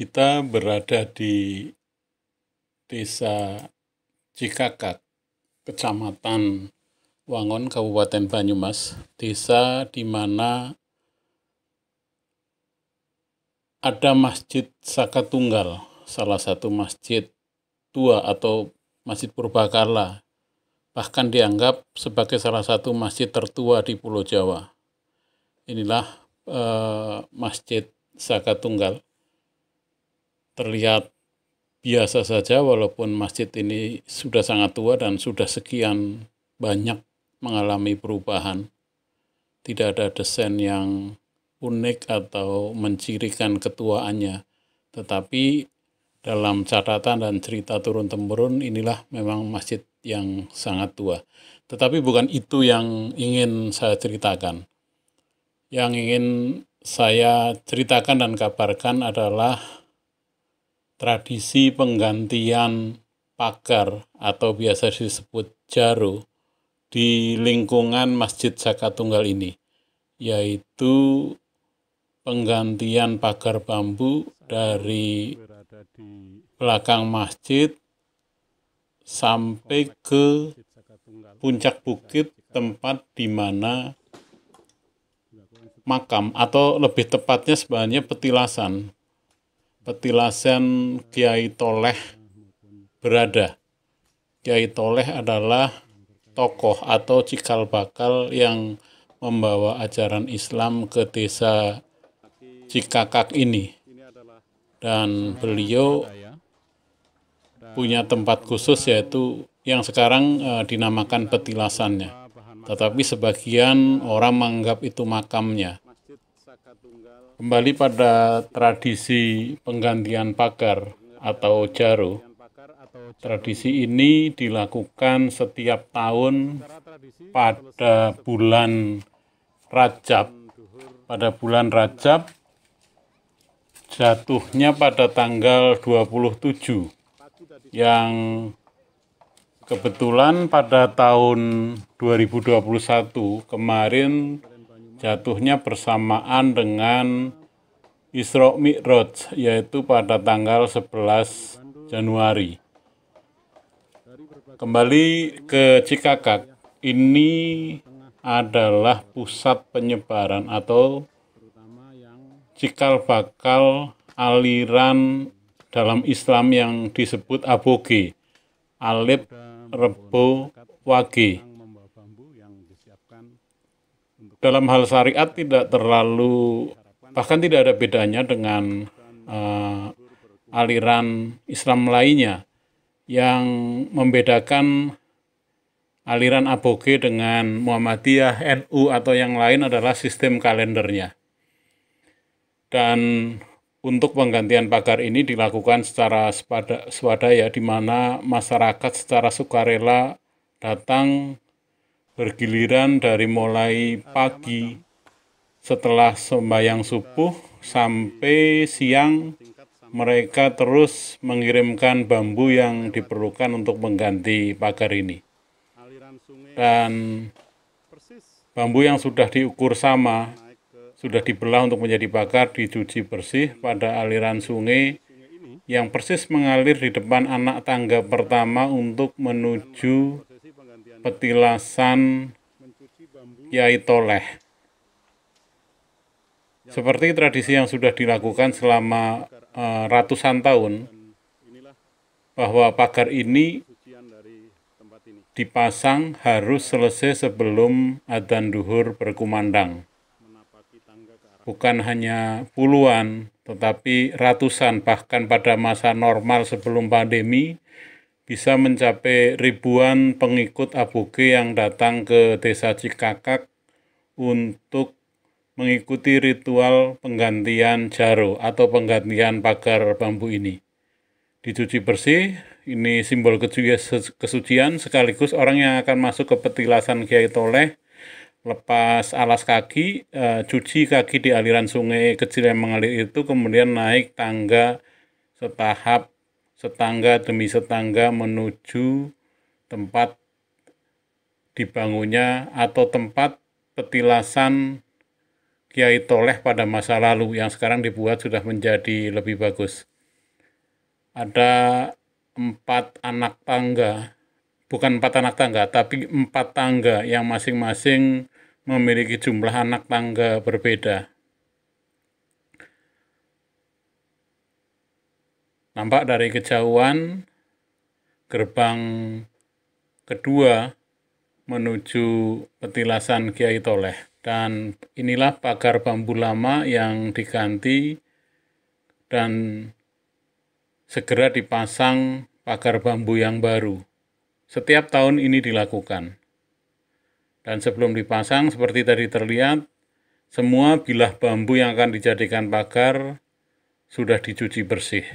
Kita berada di Desa Cikakak, Kecamatan Wangon, Kabupaten Banyumas, desa di mana ada Masjid Saka Tunggal, salah satu masjid tua atau Masjid Purbakala, bahkan dianggap sebagai salah satu masjid tertua di Pulau Jawa. Inilah eh, Masjid Saka Tunggal terlihat biasa saja walaupun masjid ini sudah sangat tua dan sudah sekian banyak mengalami perubahan. Tidak ada desain yang unik atau mencirikan ketuaannya. Tetapi dalam catatan dan cerita turun-temurun inilah memang masjid yang sangat tua. Tetapi bukan itu yang ingin saya ceritakan. Yang ingin saya ceritakan dan kabarkan adalah tradisi penggantian pagar atau biasa disebut jaru di lingkungan Masjid Saka Tunggal ini, yaitu penggantian pagar bambu dari belakang masjid sampai ke puncak bukit tempat di mana makam atau lebih tepatnya sebenarnya petilasan petilasan Kiai Toleh berada. Kiai Toleh adalah tokoh atau cikal bakal yang membawa ajaran Islam ke desa Cikakak ini. Dan beliau punya tempat khusus yaitu yang sekarang eh, dinamakan petilasannya. Tetapi sebagian orang menganggap itu makamnya. Kembali pada tradisi penggantian pagar atau jaru, tradisi ini dilakukan setiap tahun pada bulan Rajab. Pada bulan Rajab jatuhnya pada tanggal 27 yang kebetulan pada tahun 2021 kemarin jatuhnya bersamaan dengan Isra Mi'raj yaitu pada tanggal 11 Januari. Kembali ke Cikakak, ini adalah pusat penyebaran atau cikal bakal aliran dalam Islam yang disebut aboge, alip rebo wage. Dalam hal syariat tidak terlalu bahkan tidak ada bedanya dengan uh, aliran Islam lainnya yang membedakan aliran aboge dengan Muhammadiyah, NU atau yang lain adalah sistem kalendernya. Dan untuk penggantian pagar ini dilakukan secara swadaya di mana masyarakat secara sukarela datang bergiliran dari mulai pagi setelah sembahyang subuh sampai siang, mereka terus mengirimkan bambu yang diperlukan untuk mengganti pagar ini. Dan bambu yang sudah diukur sama, sudah dibelah untuk menjadi pagar, dicuci bersih pada aliran sungai yang persis mengalir di depan anak tangga pertama untuk menuju petilasan Kiai Toleh. Seperti tradisi yang sudah dilakukan selama uh, ratusan tahun, bahwa pagar ini dipasang harus selesai sebelum adzan duhur berkumandang. Bukan hanya puluhan, tetapi ratusan, bahkan pada masa normal sebelum pandemi, bisa mencapai ribuan pengikut aboge yang datang ke desa Cikakak untuk mengikuti ritual penggantian jarum atau penggantian pagar bambu ini. Dicuci bersih, ini simbol kesucian sekaligus orang yang akan masuk ke petilasan Kiai Toleh lepas alas kaki, e, cuci kaki di aliran sungai kecil yang mengalir itu, kemudian naik tangga setahap, setangga demi setangga menuju tempat dibangunnya atau tempat petilasan Kiai Toleh pada masa lalu yang sekarang dibuat sudah menjadi lebih bagus. Ada empat anak tangga, bukan empat anak tangga, tapi empat tangga yang masing-masing memiliki jumlah anak tangga berbeda. Nampak dari kejauhan gerbang kedua menuju petilasan Kiai Toleh. Dan inilah pagar bambu lama yang diganti dan segera dipasang pagar bambu yang baru. Setiap tahun ini dilakukan. Dan sebelum dipasang, seperti tadi terlihat, semua bilah bambu yang akan dijadikan pagar sudah dicuci bersih.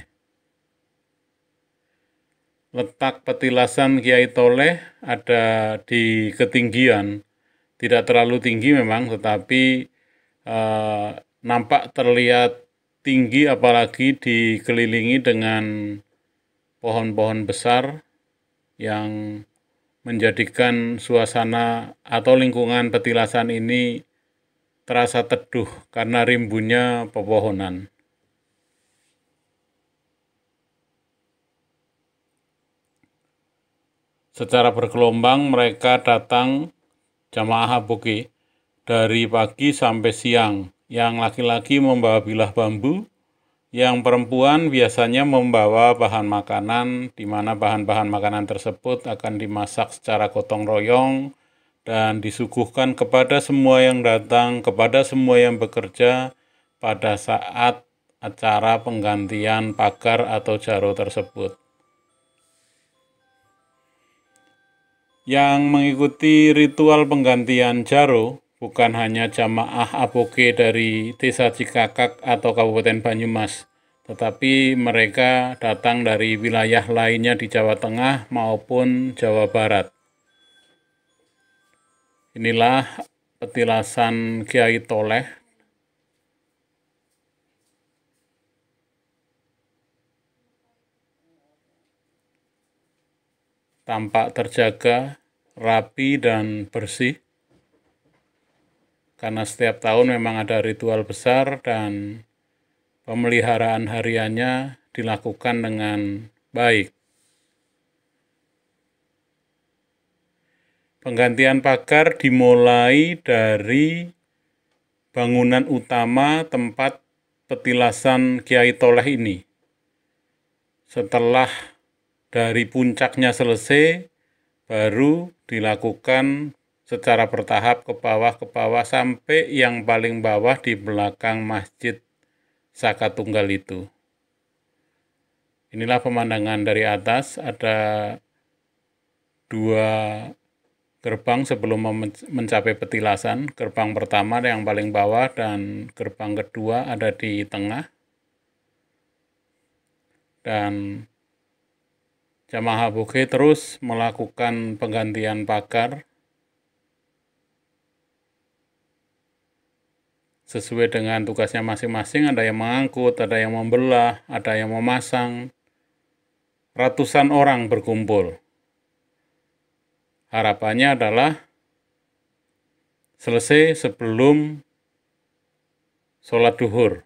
Letak petilasan Kiai Toleh ada di ketinggian tidak terlalu tinggi memang, tetapi e, nampak terlihat tinggi apalagi dikelilingi dengan pohon-pohon besar yang menjadikan suasana atau lingkungan petilasan ini terasa teduh karena rimbunya pepohonan. Secara bergelombang mereka datang jamaah Aboke dari pagi sampai siang. Yang laki-laki membawa bilah bambu, yang perempuan biasanya membawa bahan makanan di mana bahan-bahan makanan tersebut akan dimasak secara gotong royong dan disuguhkan kepada semua yang datang, kepada semua yang bekerja pada saat acara penggantian pagar atau jaro tersebut. yang mengikuti ritual penggantian Jaro bukan hanya jamaah apoke dari desa Cikakak atau Kabupaten Banyumas, tetapi mereka datang dari wilayah lainnya di Jawa Tengah maupun Jawa Barat. Inilah petilasan Kiai Toleh tampak terjaga, rapi, dan bersih. Karena setiap tahun memang ada ritual besar dan pemeliharaan hariannya dilakukan dengan baik. Penggantian pagar dimulai dari bangunan utama tempat petilasan Kiai Toleh ini. Setelah dari puncaknya selesai baru dilakukan secara bertahap ke bawah ke bawah sampai yang paling bawah di belakang masjid Saka Tunggal itu. Inilah pemandangan dari atas, ada dua gerbang sebelum mencapai petilasan. Gerbang pertama yang paling bawah dan gerbang kedua ada di tengah. Dan Jamaah Buge terus melakukan penggantian pagar sesuai dengan tugasnya masing-masing. Ada yang mengangkut, ada yang membelah, ada yang memasang. Ratusan orang berkumpul. Harapannya adalah selesai sebelum sholat duhur.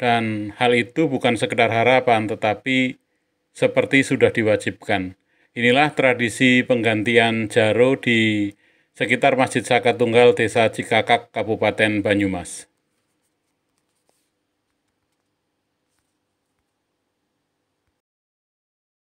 Dan hal itu bukan sekedar harapan, tetapi seperti sudah diwajibkan. Inilah tradisi penggantian jaro di sekitar Masjid Saka Tunggal, Desa Cikakak, Kabupaten Banyumas.